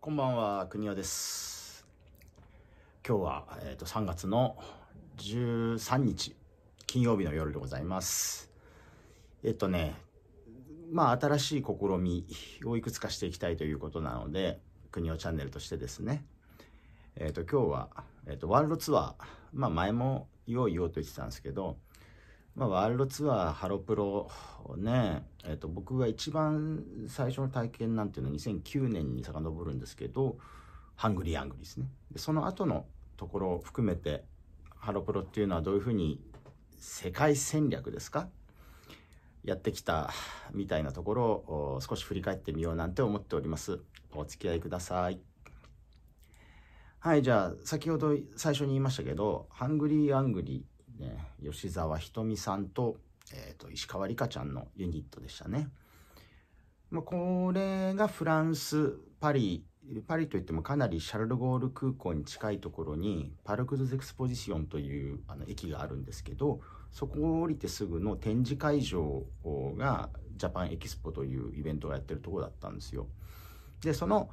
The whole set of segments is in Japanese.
こんばんは、くにおです。今日は、えーと、と3月の13日、金曜日の夜でございます。えっとね、まあ、新しい試みをいくつかしていきたいということなので、くにおチャンネルとしてですね、えっ、ー、と、今日は、えっ、ー、と、ワールドツアー、まあ、前も言おう言と言ってたんですけど、まあ、ワールドツアー、ハロプロ、ね、えっ、と、僕が一番最初の体験なんていうのは2009年に遡るんですけど、ハングリーアングリーですね。で、その後のところを含めて、ハロプロっていうのはどういうふうに世界戦略ですかやってきたみたいなところを少し振り返ってみようなんて思っております。お付き合いください。はい、じゃあ、先ほど最初に言いましたけど、ハングリーアングリーね、吉沢ひとみさんと,、えーと、石川里香ちゃんのユニットでしたね。まあ、これがフランスパリパリといってもかなりシャルル・ゴール空港に近いところにパルク・ドゥ・ゼクスポジションというあの駅があるんですけどそこを降りてすぐの展示会場がジャパンエキスポというイベントをやってるとこだったんですよ。でその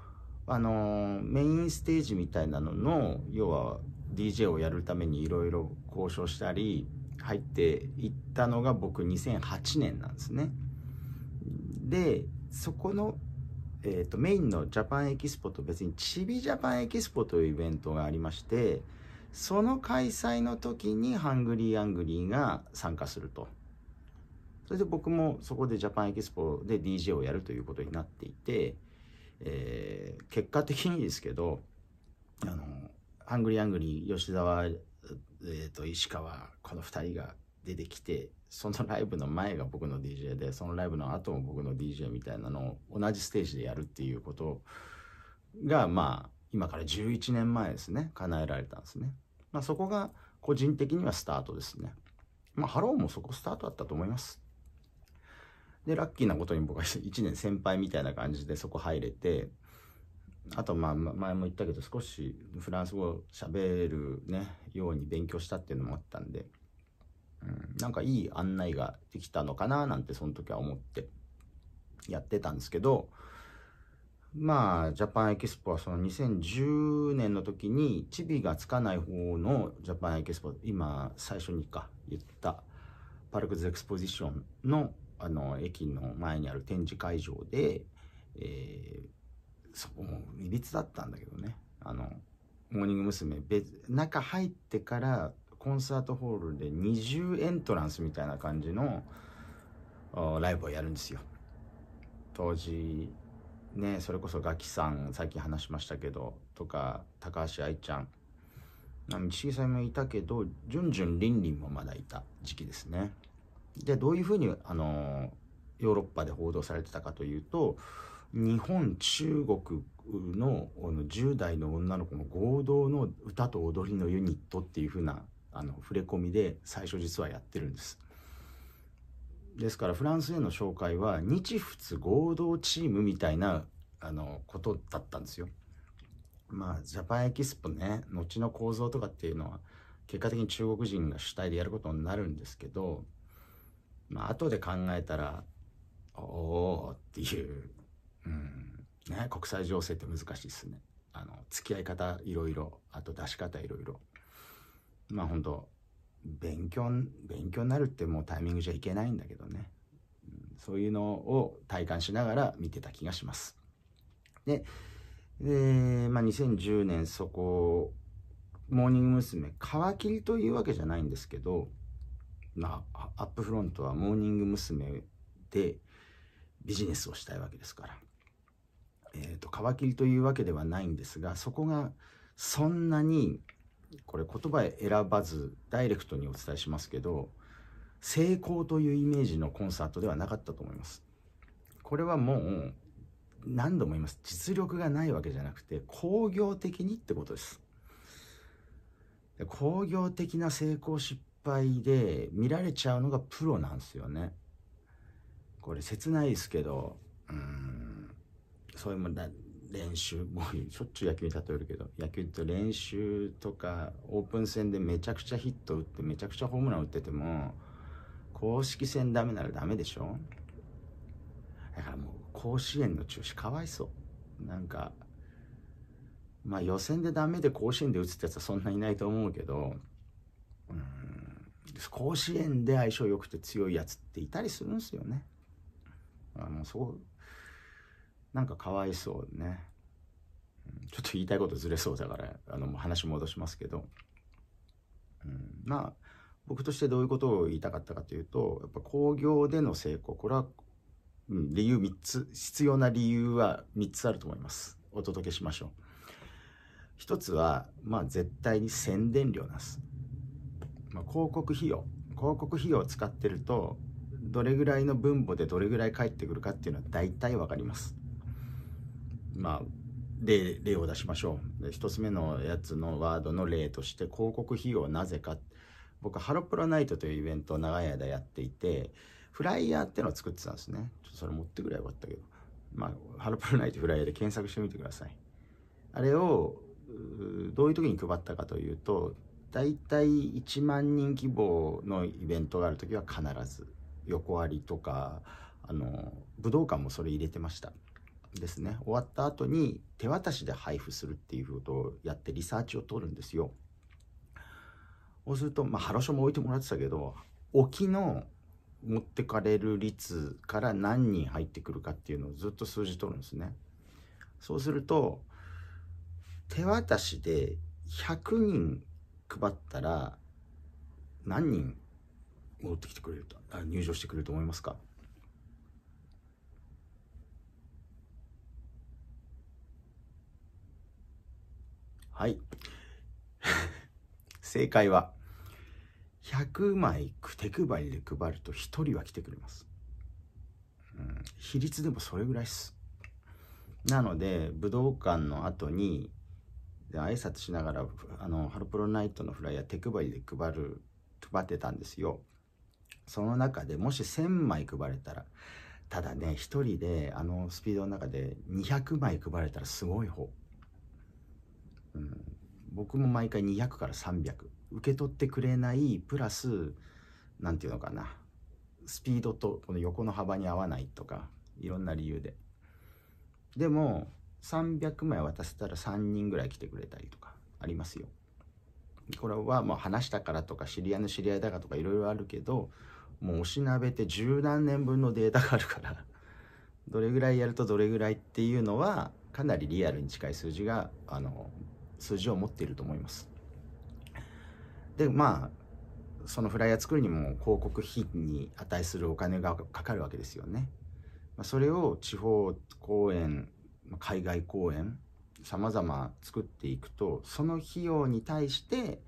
あのメインステージみたいなのの要は DJ をやるためにいろいろ交渉したり入っていったのが僕2008年なんですね。でそこの、えーと、とメインのジャパンエキスポと別にちびジャパンエキスポというイベントがありましてその開催の時にハングリーアングリーが参加すると。それで僕もそこでジャパンエキスポで DJ をやるということになっていてえー、結果的にですけどあのハングリーアングリー吉沢、えーと、石川この2人が出てきてそのライブの前が僕の DJ でそのライブの後も僕の DJ みたいなのを同じステージでやるっていうことがまあ今から11年前ですね叶えられたんですね、まあ、そこが個人的にはスタートですねまあハローもそこスタートだったと思いますで、ラッキーなことに僕は1 年先輩みたいな感じでそこ入れて、あと、まあ、前も言ったけど、少しフランス語をべるね、ように勉強したっていうのもあったんで、うん、なんかいい案内ができたのかな、なんてその時は思ってやってたんですけど、まあ、ジャパンエキスポはその2010年の時に、チビがつかない方のジャパンエキスポ、今最初にか言った、パルクズエクスポジションのあの駅の前にある展示会場で、えー、そこもいびつだったんだけどねあのモーニング娘。別中入ってからコンサートホールで20エントランスみたいな感じのライブをやるんですよ当時ねそれこそガキさんさっき話しましたけどとか高橋愛ちゃん道重さんもいたけどじゅんじゅんりんりんもまだいた時期ですねでどういうふうにあのヨーロッパで報道されてたかというと日本中国の10代の女の子の合同の歌と踊りのユニットっていうふうなあの触れ込みで最初実はやってるんです。ですからフランスへの紹介は日仏合同チームみたいなあのことだったんですよ。まあジャパンエキスポね後の構造とかっていうのは結果的に中国人が主体でやることになるんですけどまあ、後で考えたら、おおっていう、うん、ね、国際情勢って難しいっすね。あの、付き合い方いろいろ、あと出し方いろいろ。まあ、本当勉強、勉強になるってもうタイミングじゃいけないんだけどね。そういうのを体感しながら見てた気がします。で、でまあ、2010年そこ、モーニング娘。皮切りというわけじゃないんですけど、まあ、アップフロントはモーニング娘。でビジネスをしたいわけですから、えーと、皮切りというわけではないんですがそこがそんなにこれ言葉選ばずダイレクトにお伝えしますけど成功というイメージのコンサートではなかったと思います。これはもう何度も言います実力がないわけじゃなくて工業的にってことです。工業的な成功失ぱで見られちゃうのがプロなんですよねこれ切ないですけどうんそういうもんだ練習もうしょっちゅう野球に例えるけど野球って練習とかオープン戦でめちゃくちゃヒット打ってめちゃくちゃホームラン打ってても公式戦ダメならダメでしょだからもう甲子園の中止かわいそうなんかまあ予選でダメで甲子園で打つってやつはそんなにいないと思うけどうん甲子園で相性良くて強いやつっていたりするんですよね。あのそうなんかかわいそうね。ちょっと言いたいことずれそうだからあの話戻しますけど、うん、まあ僕としてどういうことを言いたかったかというとやっぱ工業での成功これは、うん、理由3つ必要な理由は3つあると思いますお届けしましょう一つはまあ絶対に宣伝量なんですまあ、広告費用広告費用を使ってるとどれぐらいの分母でどれぐらい返ってくるかっていうのは大体分かりますまあ例例を出しましょう1つ目のやつのワードの例として広告費用なぜか僕ハロプロナイトというイベントを長い間やっていてフライヤーってのを作ってたんですねちょっとそれ持ってくればよかったけどまあハロプロナイトフライヤーで検索してみてくださいあれをどういう時に配ったかというと大体1万人規模のイベントがある時は必ず横割りとかあの武道館もそれ入れてましたですね終わった後に手渡しで配布するっていうことをやってリサーチを取るんですよそうするとまあハロショも置いてもらってたけど沖の持ってかれる率から何人入ってくるかっていうのをずっと数字取るんですねそうすると手渡しで100人配ったら何人戻ってきてくれると入場してくれると思いますかはい 正解は100枚手配りで配ると1人は来てくれます、うん、比率でもそれぐらいですなので武道館の後にで挨拶しながらあのハロプロナイトのフライヤー手配りで配る配ってたんですよその中でもし1000枚配れたらただね1人であのスピードの中で200枚配れたらすごい方、うん、僕も毎回200から300受け取ってくれないプラス何て言うのかなスピードとこの横の幅に合わないとかいろんな理由ででも300枚渡せたら3人ぐらい来てくれたりとかありますよ。これはもう話したからとか知り合いの知り合いだかとかいろいろあるけどもうおしなべて十何年分のデータがあるから どれぐらいやるとどれぐらいっていうのはかなりリアルに近い数字があの数字を持っていると思います。でまあそのフライヤー作るにも広告費に値するお金がかかるわけですよね。まあ、それを地方公演海外公演さまざま作っていくとその費用に対して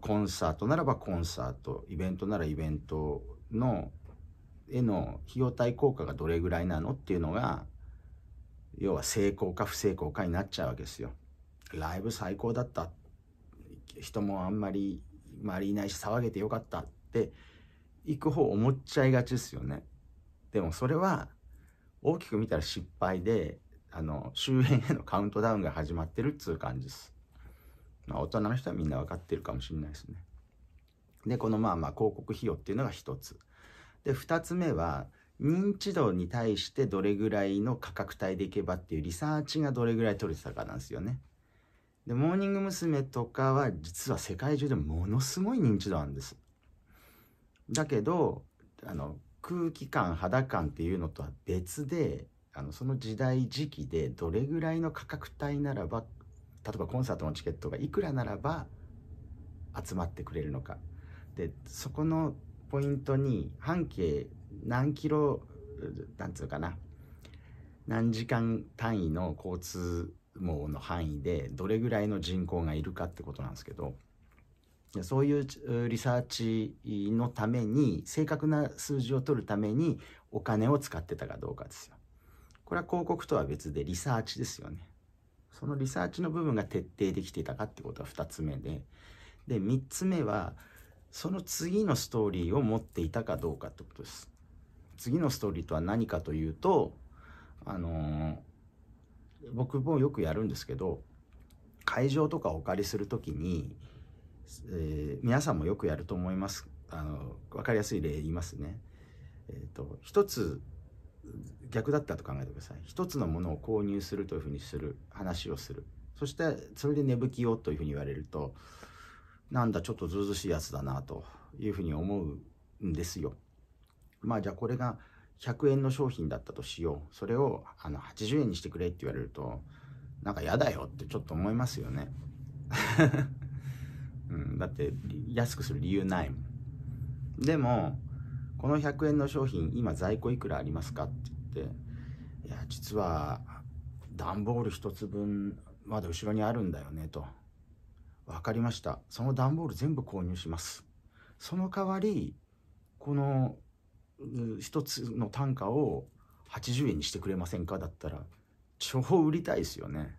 コンサートならばコンサートイベントならイベントのへの費用対効果がどれぐらいなのっていうのが要は成功か不成功かになっちゃうわけですよ。ライブ最高だった人もあんまり周りいないし騒げてよかったって行く方思っちゃいがちですよね。でもそれは大きく見たら失敗で、あの、周辺へのカウントダウンが始まってるっつう感じです。まあ、大人の人はみんな分かってるかもしれないですね。で、このまあまあ広告費用っていうのが一つ。で、二つ目は、認知度に対してどれぐらいの価格帯でいけばっていうリサーチがどれぐらい取れてたかなんですよね。で、モーニング娘。とかは実は世界中でものすごい認知度なんです。だけど、あの、空気感肌感っていうのとは別であのその時代時期でどれぐらいの価格帯ならば例えばコンサートのチケットがいくらならば集まってくれるのかでそこのポイントに半径何キロなんつうかな何時間単位の交通網の範囲でどれぐらいの人口がいるかってことなんですけど。そういうリサーチのために正確な数字を取るためにお金を使ってたかどうかですよ。これは広告とは別でリサーチですよね。そのリサーチの部分が徹底できていたかってことは2つ目で。で、3つ目は、その次のストーリーを持っていたかどうかってことです。次のストーリーとは何かというと、あのー、僕もよくやるんですけど、会場とかお借りする時に、えー、皆さんもよくやると思いますあの分かりやすい例言いますね。えーと、一つ逆だったと考えてください一つのものを購入するというふうにする話をするそしてそれで値吹きをというふうに言われるとなんだちょっとずうずしいやつだなというふうに思うんですよ。まあじゃあこれが100円の商品だったとしようそれをあの80円にしてくれって言われるとなんか嫌だよってちょっと思いますよね。うん、だって安くする理由ないもんでもこの100円の商品今在庫いくらありますかって言っていや実は段ボール1つ分まだ後ろにあるんだよねと分かりましたその段ボール全部購入しますその代わりこの1つの単価を80円にしてくれませんかだったら超売りたいですよね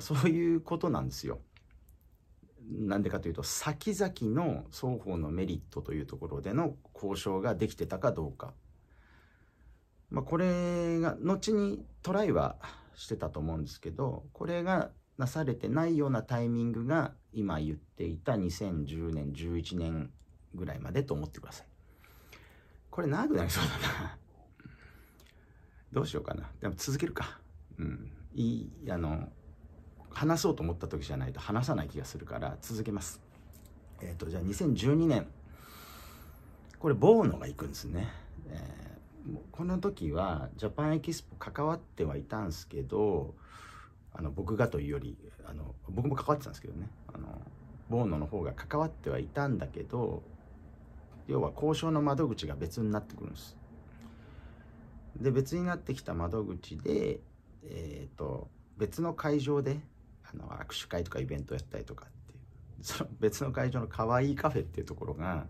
そういうことなんですよなんでかというと先々の双方のメリットというところでの交渉ができてたかどうか、まあ、これが後にトライはしてたと思うんですけどこれがなされてないようなタイミングが今言っていた2010年11年ぐらいまでと思ってくださいこれ長くなりそうだなどうしようかなでも続けるかうんいいあの話そうと思った時じゃないと話さない気がするから続けます。えっ、ー、と、じゃあ2012年。これ、ボーノが行くんですね。えー、この時は、ジャパンエキスポ関わってはいたんですけど、あの、僕がというより、あの、僕も関わってたんですけどね。あの、ボーノの方が関わってはいたんだけど、要は交渉の窓口が別になってくるんです。で、別になってきた窓口で、えっ、ー、と、別の会場であの握手会とかイベントやったりとかっていうその別の会場のかわいいカフェっていうところが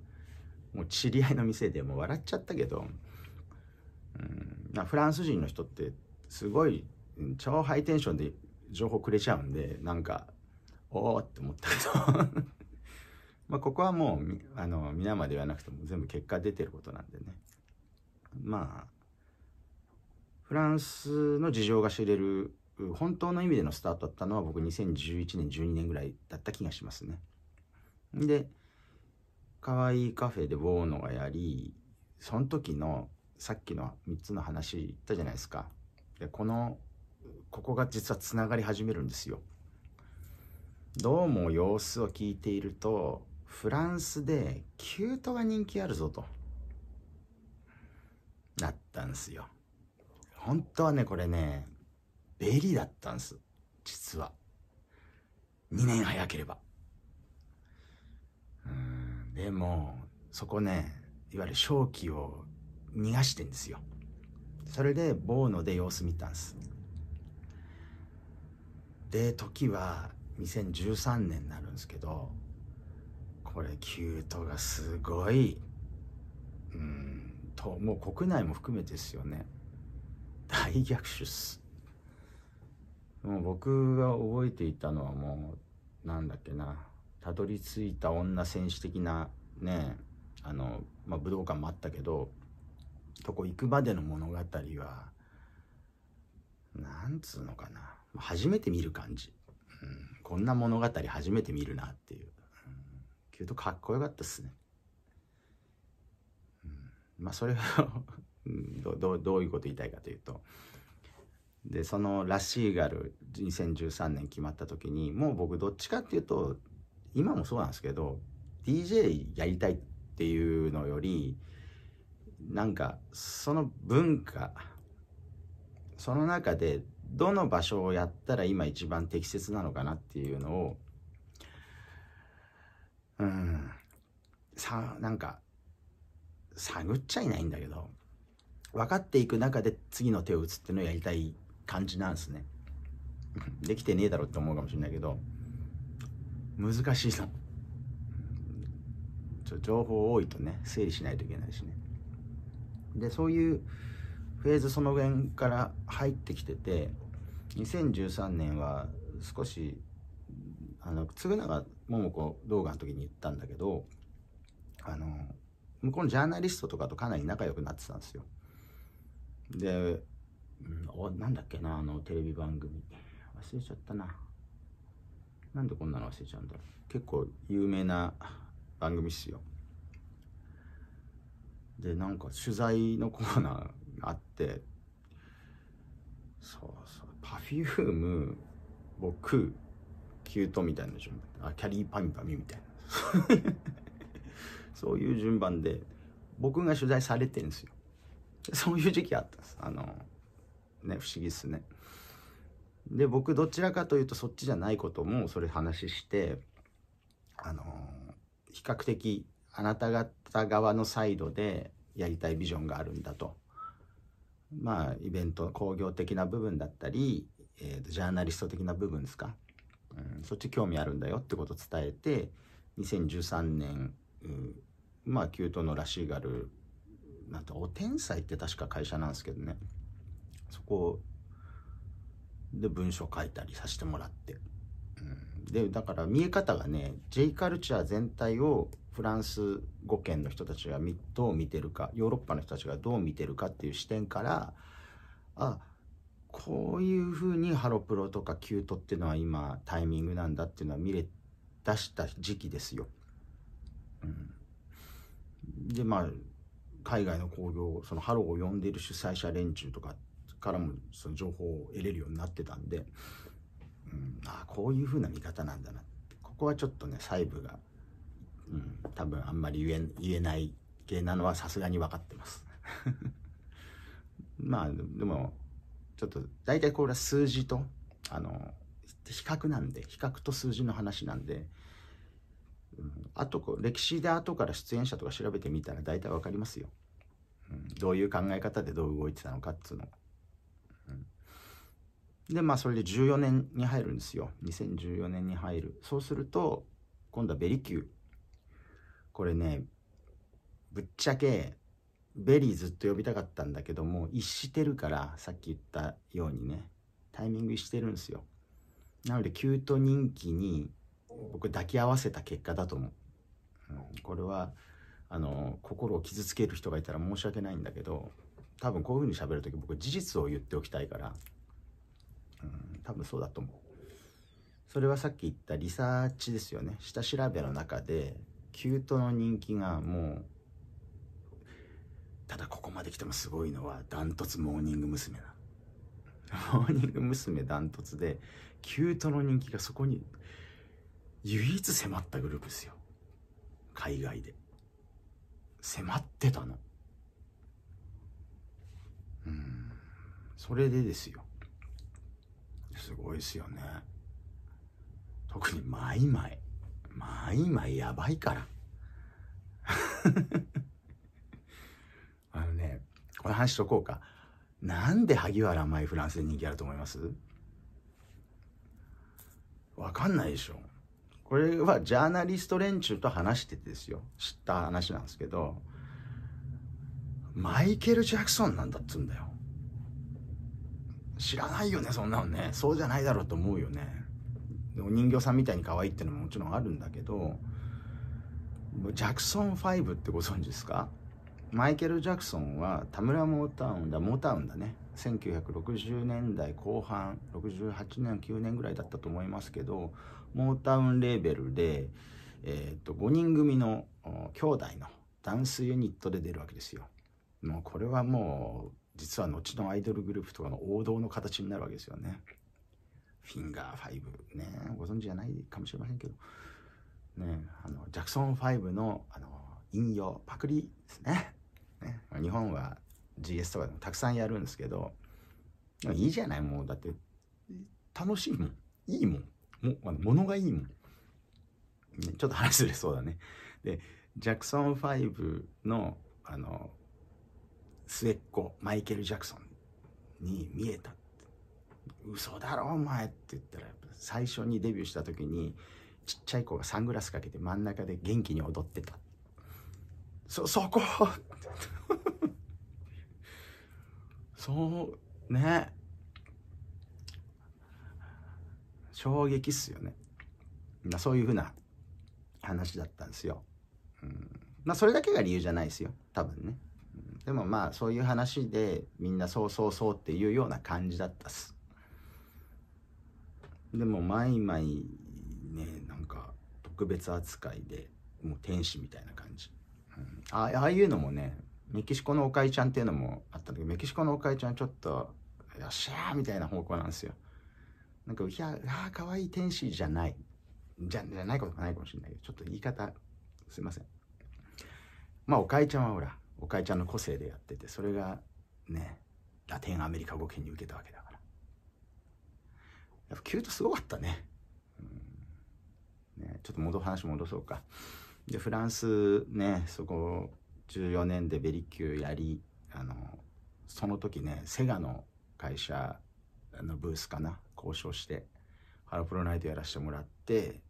もう知り合いの店でもう笑っちゃったけど、うん、まフランス人の人ってすごい超ハイテンションで情報くれちゃうんでなんかおおって思ったけど まあここはもうあの皆まで言わなくても全部結果出てることなんでねまあフランスの事情が知れる本当の意味でのスタートだったのは僕2011年12年ぐらいだった気がしますねで可愛いカフェでボーノがやりその時のさっきの3つの話言ったじゃないですかでこのここが実はつながり始めるんですよどうも様子を聞いているとフランスでキュートが人気あるぞとなったんですよ本当はねこれねベリだったんです実は2年早ければうんでもそこねいわゆる正気を逃がしてんですよそれでボーノで様子見たんですで時は2013年になるんですけどこれキュートがすごいうんともう国内も含めてですよね大逆襲っすもう僕が覚えていたのはもうなんだっけなたどり着いた女戦士的なねあの、まあ、武道館もあったけどとこ行くまでの物語はなんつうのかな初めて見る感じ、うん、こんな物語初めて見るなっていう、うん、きゅうとかっこよかったっすね、うん、まあそれは どどどういうこと言いたいかというとでそのラシーガル2013年決まった時にもう僕どっちかっていうと今もそうなんですけど DJ やりたいっていうのよりなんかその文化その中でどの場所をやったら今一番適切なのかなっていうのをうんさなんか探っちゃいないんだけど分かっていく中で次の手を打つっていうのをやりたい感じなんですね できてねえだろって思うかもしれないけど難しいな情報多いとね整理しないといけないしねでそういうフェーズその辺から入ってきてて2013年は少しあの嗣永桃子動画の時に言ったんだけどあの向こうのジャーナリストとかとかなり仲良くなってたんですよでうん、なんだっけなあのテレビ番組忘れちゃったななんでこんなの忘れちゃうんだろう結構有名な番組っすよでなんか取材のコーナーがあってそうそうパフューム僕キュートみたいな順番あキャリーパミパミみたいな そういう順番で僕が取材されてるんですよそういう時期あったんですあのね不思議っすねで僕どちらかというとそっちじゃないこともそれ話してあのー、比較的あなた方側のサイドでやりたいビジョンがあるんだとまあイベント工業的な部分だったり、えー、とジャーナリスト的な部分ですか、うん、そっち興味あるんだよってことを伝えて2013年、うん、まあートのラシーガルなんてお天才って確か会社なんですけどねそこで文章書いたりさせてもらって。うん、でだから見え方がね J カルチャー全体をフランス語圏の人たちがどう見てるかヨーロッパの人たちがどう見てるかっていう視点からあこういうふうにハロプロとかキュートっていうのは今タイミングなんだっていうのは見れ出した時期ですよ。うん、でまあ海外の興行そのハローを呼んでいる主催者連中とかからもその情報を得れるようになってたんで、うん、ああこういう風な見方なんだなここはちょっとね細部が、うん、多分あんまり言え言えない系なのはさすがに分かってます まあでもちょっと大体これは数字とあの比較なんで比較と数字の話なんで、うん、あとこう歴史で後から出演者とか調べてみたら大体分かりますよ、うん、どういう考え方でどう動いてたのかっつうので、まあ、それで14年に入るんですよ。2014年に入る。そうすると、今度はベリキュー。これね、ぶっちゃけ、ベリーずっと呼びたかったんだけども、一してるから、さっき言ったようにね、タイミング一してるんですよ。なので、キュート人気に、僕抱き合わせた結果だと思う。うん、これは、あの、心を傷つける人がいたら申し訳ないんだけど、多分こういうふうに喋るとき僕事実を言っておきたいから、うん、多分そうだと思う。それはさっき言ったリサーチですよね。下調べの中で、キュートの人気がもう、ただここまで来てもすごいのは、ダントツモーニング娘。な。モーニング娘。ダントツで、キュートの人気がそこに、唯一迫ったグループですよ。海外で。迫ってたの。うん。それでですよ。すごいっすよね特にマイマイマイマイやばいから あのねこの話しとこうかなんで萩原舞フランスで人気あると思いますわかんないでしょこれはジャーナリスト連中と話しててですよ知った話なんですけどマイケル・ジャクソンなんだっつうんだよ知らないよねそんなのねそうじゃないだろうと思うよねお人形さんみたいに可愛いってのももちろんあるんだけどジャクソン5ってご存知ですかマイケル・ジャクソンは田村モータウンだモータウンだね1960年代後半68年9年ぐらいだったと思いますけどモータウンレーベルで、えー、と5人組の兄弟のダンスユニットで出るわけですよ。もうこれはもう実は後のアイドルグループとかの王道の形になるわけですよね。フィンガー5ね、ご存知じゃないかもしれませんけど、ね、あのジャクソン5のあの引用、パクリですねね。日本は GS とかでもたくさんやるんですけど、いいじゃない、もうだって楽しいもん、いいもん、もあのがいいもん、ね。ちょっと話ずれそうだね。で、ジャクソン5のあの末っ子マイケル・ジャクソンに見えた嘘だろお前って言ったら最初にデビューした時にちっちゃい子がサングラスかけて真ん中で元気に踊ってたそそこ そうね衝撃っすよねそういうふうな話だったんですよ、うん、まあそれだけが理由じゃないですよ多分ねでもまあそういう話でみんなそうそうそうっていうような感じだったっす。でも毎毎ねなんか特別扱いでもう天使みたいな感じ、うん、ああいうのもねメキシコのおかいちゃんっていうのもあったんだけどメキシコのおかいちゃんちょっとよっしゃーみたいな方向なんですよなんかいやあかわいい天使じゃないじゃじゃないことがないかもしれないけどちょっと言い方すいませんまあおかいちゃんはほらおかえちゃんの個性でやっててそれがねラテンアメリカ語圏に受けたわけだからやっぱキュートすごかったね,、うん、ねちょっと戻話戻そうかでフランスねそこ14年でベリキューやりあのその時ねセガの会社のブースかな交渉してハロプロナイトやらせてもらって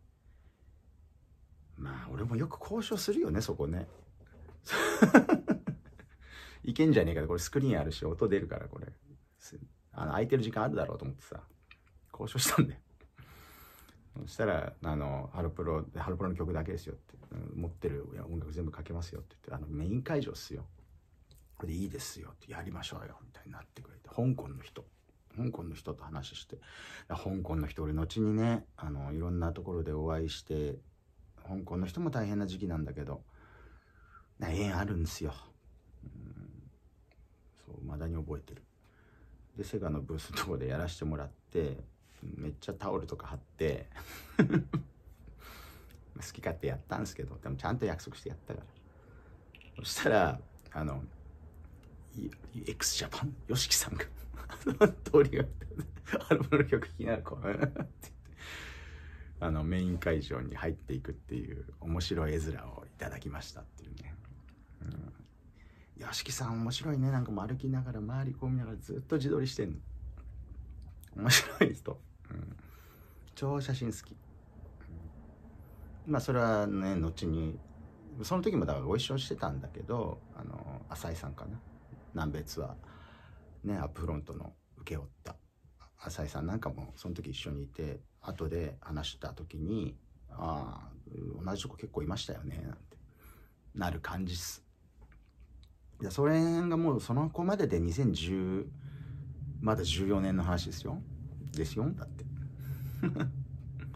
まあ俺もよく交渉するよねそこねいけんじゃねえかこれスクリーンあるし、音出るから、これ。あの、空いてる時間あるだろうと思ってさ、交渉したんだよ。そしたら、あの、ハロプロ、ハロプロの曲だけですよって、持ってる音楽全部かけますよって言って、あの、メイン会場っすよ。これでいいですよって、やりましょうよ、みたいになってくれて、香港の人。香港の人と話して香港の人俺後にねあのいろんなところでお会いして香港の人も大変な時期なんだけど縁あるんですよそうまだに覚えてるでセガのブースのとこでやらしてもらってめっちゃタオルとか貼って 好き勝手やったんですけどでもちゃんと約束してやったからそしたらあの x ジャパン YOSHIKI さんが 通りがアルバムの曲聴きながらこうってってあのメイン会場に入っていくっていう面白い絵面をいただきましたっていうね y o さん面白いねなんかもう歩きながら周りこう見ながらずっと自撮りしてんの面白い人、うん、超写真好き、うん、まあそれはね後にその時もだからご一緒してたんだけどあの浅井さんかな南米ツアーねアップフロントの請け負った浅井さんなんかもその時一緒にいて後で話した時に「ああ同じとこ結構いましたよね」なんてなる感じっすでそれがもうその子までで2010まだ14年の話ですよですよだって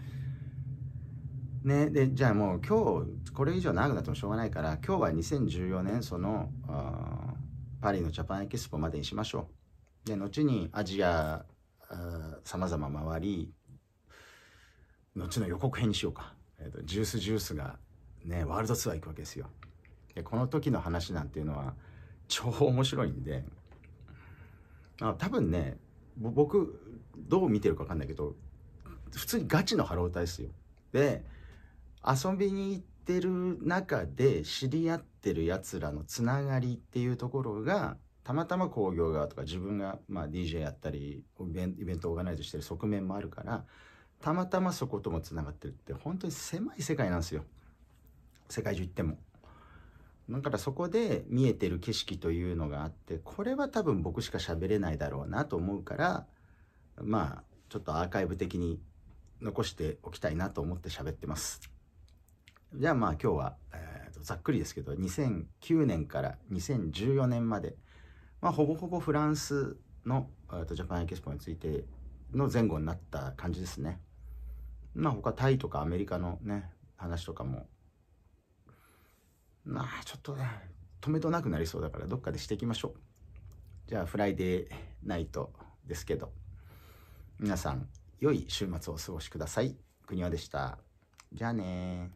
ねでじゃあもう今日これ以上長くなってもしょうがないから今日は2014年そのパリのジャパンエキスポまでにしましょうで後にアジアさまざま回り後の予告編にしようか、えーと、とジュースジュースがねワールドツアー行くわけですよでこの時の話なんていうのは超面白いんであ多分ね僕どう見てるか分かんないけど普通にガチのハロー歌ですよ。で遊びに行ってる中で知り合ってるやつらのつながりっていうところがたまたま工業側とか自分が、まあ、DJ やったりイベントオーガナイズしてる側面もあるからたまたまそこともつながってるって本当に狭い世界なんですよ世界中行っても。だからそこで見えてる景色というのがあってこれは多分僕しか喋れないだろうなと思うからまあちょっとアーカイブ的に残しておきたいなと思って喋ってます。じゃあまあ今日は、えー、とざっくりですけど2009年から2014年まで、まあ、ほぼほぼフランスのとジャパンエキスポについての前後になった感じですね。まあ他タイとかアメリカのね話とかもまあ、ちょっとね、止めとなくなりそうだから、どっかでしていきましょう。じゃあ、フライデーナイトですけど、皆さん、良い週末をお過ごしください。国はでした。じゃあね